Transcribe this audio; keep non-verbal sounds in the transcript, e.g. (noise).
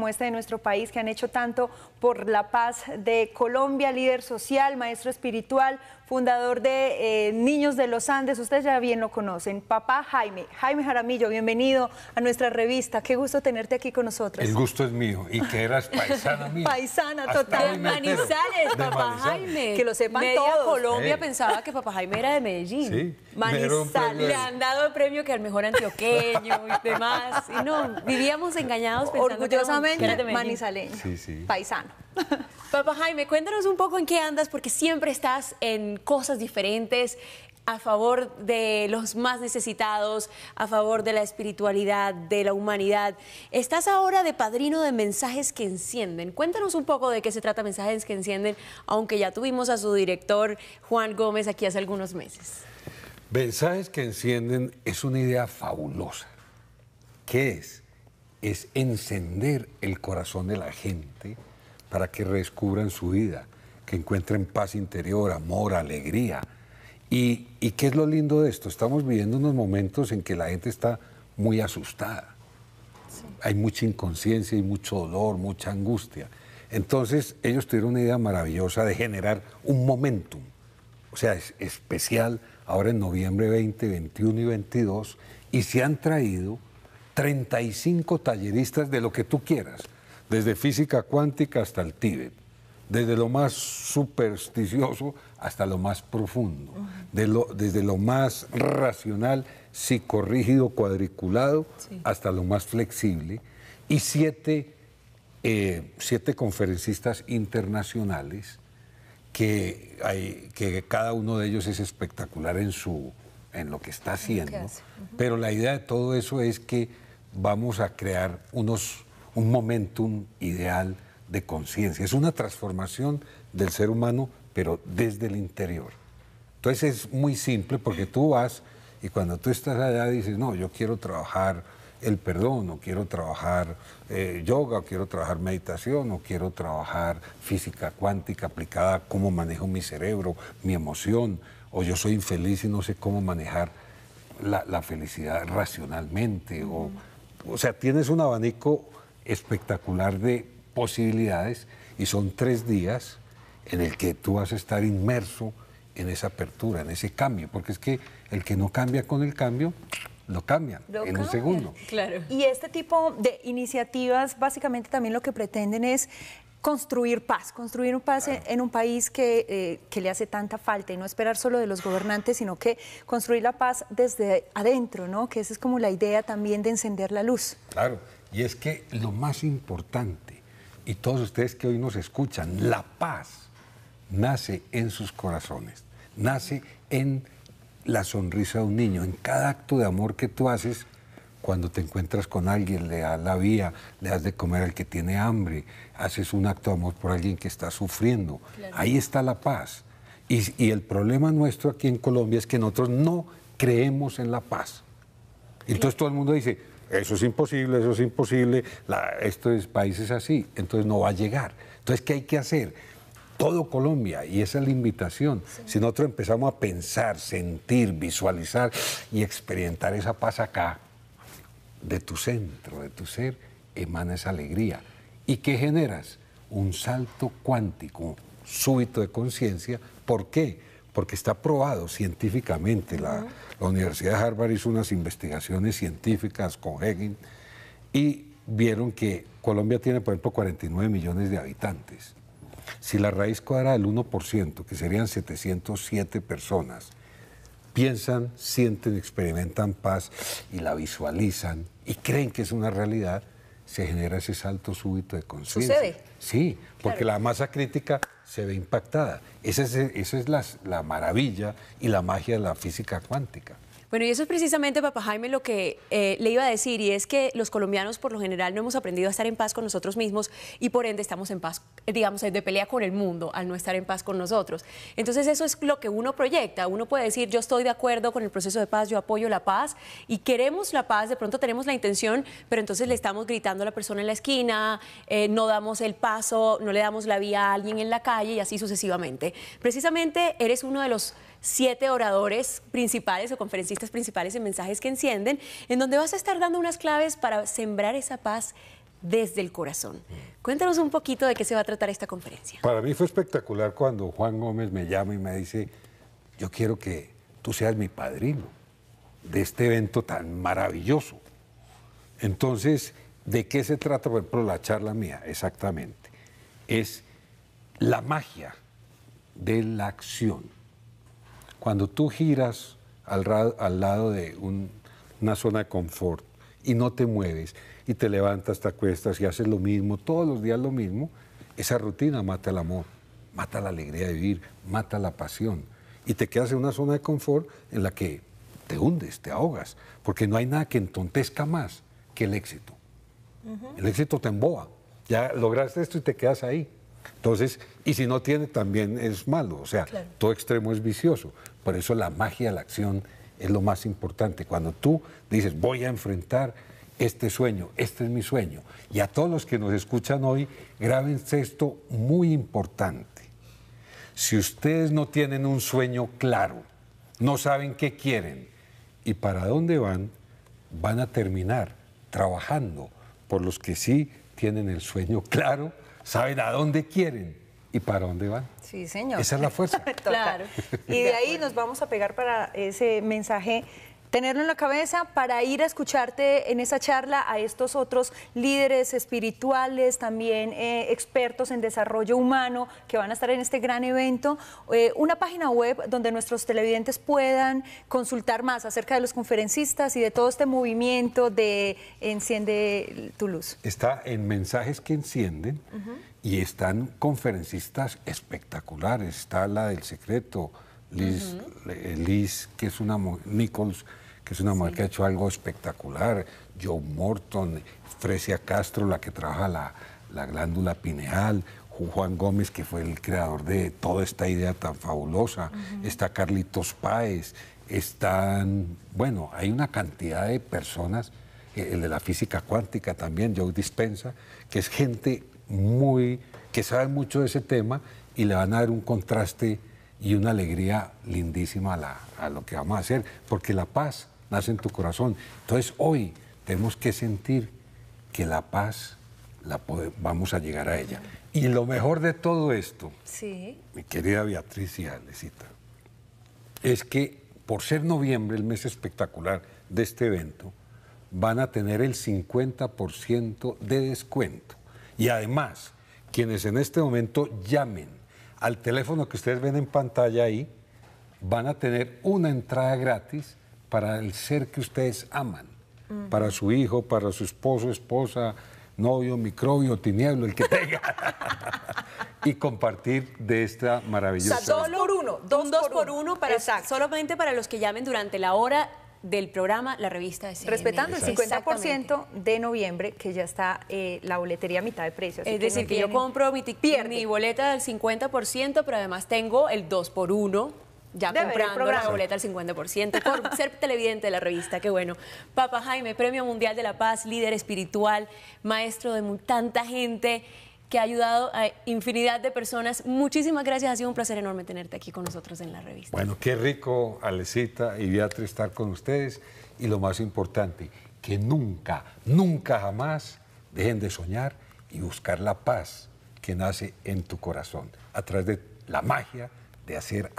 como este de nuestro país que han hecho tanto por la paz de Colombia, líder social, maestro espiritual, fundador de eh, Niños de los Andes, ustedes ya bien lo conocen, papá Jaime, Jaime Jaramillo, bienvenido a nuestra revista, qué gusto tenerte aquí con nosotros. El gusto es mío y que eras paisana mía. (laughs) paisana total. Manizales, papá Jaime. Que lo sepan Media Colombia pensaba que papá Jaime era de Medellín. Sí. Manizales. Le han dado el premio que al mejor antioqueño y demás. Y no, vivíamos engañados pensando Orgullosamente, paisano. (laughs) Papá Jaime, cuéntanos un poco en qué andas, porque siempre estás en cosas diferentes, a favor de los más necesitados, a favor de la espiritualidad, de la humanidad. Estás ahora de padrino de Mensajes que Encienden. Cuéntanos un poco de qué se trata Mensajes que Encienden, aunque ya tuvimos a su director Juan Gómez aquí hace algunos meses. Mensajes que Encienden es una idea fabulosa. ¿Qué es? es encender el corazón de la gente para que redescubran su vida, que encuentren paz interior, amor, alegría. Y, qué es lo lindo de esto? Estamos viviendo unos momentos en que la gente está muy asustada. Hay mucha inconsciencia y mucho dolor, mucha angustia. Entonces ellos tuvieron una idea maravillosa de generar un momentum, o sea, es especial ahora en noviembre 20, 21 y 22, y se han traído 35 talleristas de lo que tú quieras, desde física cuántica hasta el Tíbet, desde lo más supersticioso hasta lo más profundo, desde lo más racional, psicorrígido, cuadriculado, hasta lo más flexible, y siete, eh, siete conferencistas internacionales que, que cada uno de ellos es espectacular en, su, en lo que está haciendo. Pero la idea de todo eso es que vamos a crear unos, un momentum ideal de conciencia. Es una transformación del ser humano, pero desde el interior. Entonces es muy simple porque tú vas y cuando tú estás allá dices, no, yo quiero trabajar el perdón, o quiero trabajar eh, yoga, o quiero trabajar meditación, o quiero trabajar física cuántica aplicada cómo manejo mi cerebro, mi emoción, o yo soy infeliz y no sé cómo manejar la, felicidad racionalmente, o o sea, tienes un abanico espectacular de posibilidades y son tres días en el que tú vas a estar inmerso en esa apertura, en ese cambio, porque es que el que no cambia con el cambio, lo cambia en un segundo. Claro. Y este tipo de iniciativas básicamente también lo que pretenden es construir paz, construir un paz en, un país que, eh, que, le hace tanta falta y no esperar solo de los gobernantes, sino que construir la paz desde adentro, ¿no? Que esa es como la idea también de encender la luz. Claro, y es que lo más importante, y todos ustedes que hoy nos escuchan, la paz nace en sus corazones, nace en la sonrisa de un niño, en cada acto de amor que tú haces cuando te encuentras con alguien, le das la vía, le das de comer al que tiene hambre, haces un acto de amor por alguien que está sufriendo. Ahí está la paz. Y, el problema nuestro aquí en Colombia es que nosotros no creemos en la paz. Entonces todo el mundo dice, eso es imposible, eso es imposible, la, esto es países así, entonces no va a llegar. Entonces, ¿qué hay que hacer? todo Colombia y esa es la invitación. Si nosotros empezamos a pensar, sentir, visualizar y experimentar esa paz acá, de tu centro, de tu ser, emana esa alegría. ¿Y qué generas? Un salto cuántico, súbito de conciencia. ¿Por qué? Porque está probado científicamente. La, Universidad de Harvard hizo unas investigaciones científicas con Hegel y vieron que Colombia tiene, por ejemplo, 49 millones de habitantes. Si la raíz cuadrada del 1%, que serían 707 personas, piensan, sienten, experimentan paz y la visualizan y creen que es una realidad, se genera ese salto súbito de conciencia. Sí, porque la masa crítica se ve impactada. Esa es, la maravilla y la magia de la física cuántica. Bueno, y eso es precisamente, papá Jaime, lo que eh, le iba a decir, y es que los colombianos por lo general no hemos aprendido a estar en paz con nosotros mismos y por ende estamos en paz, digamos, de pelea con el mundo al no estar en paz con nosotros. Entonces eso es lo que uno proyecta. Uno puede decir, yo estoy de acuerdo con el proceso de paz, yo apoyo la paz y queremos la paz, de pronto tenemos la intención, pero entonces le estamos gritando a la persona en la esquina, eh, no damos el paso, no le damos la vía a alguien en la calle y así sucesivamente. Precisamente eres uno de los siete oradores principales o conferencistas principales en Mensajes que Encienden, en donde vas a estar dando unas claves para sembrar esa paz desde el corazón. Cuéntanos un poquito de qué se va a tratar esta conferencia. Para mí fue espectacular cuando Juan Gómez me llama y me dice, yo quiero que tú seas mi padrino de este evento tan maravilloso. Entonces, ¿de qué se trata, por ejemplo, la charla mía? Exactamente. Es la magia de la acción cuando tú giras al, al lado de una zona de confort y no te mueves y te levantas, te acuestas y haces lo mismo, todos los días lo mismo, esa rutina mata el amor, mata la alegría de vivir, mata la pasión y te quedas en una zona de confort en la que te hundes, te ahogas, porque no hay nada que entontezca más que el éxito. El éxito te emboa. Ya lograste esto y te quedas ahí. Entonces, y si no tiene, también es malo. O sea, todo extremo es vicioso. Por eso la magia, la acción es lo más importante. Cuando tú dices, voy a enfrentar este sueño, este es mi sueño. Y a todos los que nos escuchan hoy, grábense esto muy importante. Si ustedes no tienen un sueño claro, no saben qué quieren y para dónde van, van a terminar trabajando por los que sí tienen el sueño claro, saben a dónde quieren y para dónde van. Sí, señor. Esa es la fuerza. (laughs) claro. (laughs) Y de ahí nos vamos a pegar para ese mensaje tenerlo en la cabeza para ir a escucharte en esa charla a estos otros líderes espirituales, también eh, expertos en desarrollo humano que van a estar en este gran evento. Eh, una página web donde nuestros televidentes puedan consultar más acerca de los conferencistas y de todo este movimiento de Enciende tu Luz. Está en mensajes que encienden. Y están conferencistas espectaculares. Está la del secreto, Liz, eh, Liz, que es una Nichols, que es una mujer que ha hecho algo espectacular. Joe Morton, Frecia Castro, la que trabaja la, glándula pineal. Juan Gómez, que fue el creador de toda esta idea tan fabulosa. Está Carlitos Páez. Están, bueno, hay una cantidad de personas, eh, el de la física cuántica también, Joe Dispensa, que es gente muy, que sabe mucho de ese tema y le van a dar un contraste y una alegría lindísima a, lo que vamos a hacer, porque la paz nace en tu corazón. Entonces hoy tenemos que sentir que la paz la vamos a llegar a ella. Y lo mejor de todo esto, mi querida Beatriz y Alecita, es que por ser noviembre, el mes espectacular de este evento, van a tener el 50% de descuento. Y además, quienes en este momento llamen al teléfono que ustedes ven en pantalla ahí, van a tener una entrada gratis para el ser que ustedes aman, para su hijo, para su esposo, esposa, novio, microbio, tinieblo, el que tenga. (laughs) y compartir de esta maravillosa. O sea, dos por uno, dos, por, uno, para, solamente para los que llamen durante la hora del programa La Revista de CNN. Respetando el 50% de noviembre, que ya está eh, la boletería a mitad de precio. es decir, que yo compro mi, mi boleta del 50%, pero además tengo el 2 por 1 ya comprando la boleta al 50% por (laughs) ser televidente de la revista, qué bueno. Papa Jaime, Premio Mundial de la Paz, líder espiritual, maestro de tanta gente que ha ayudado a infinidad de personas. Muchísimas gracias, ha sido un placer enorme tenerte aquí con nosotros en la revista. Bueno, qué rico, Alecita y Beatriz, estar con ustedes. Y lo más importante, que nunca, nunca jamás dejen de soñar y buscar la paz que nace en tu corazón a través de la magia de hacer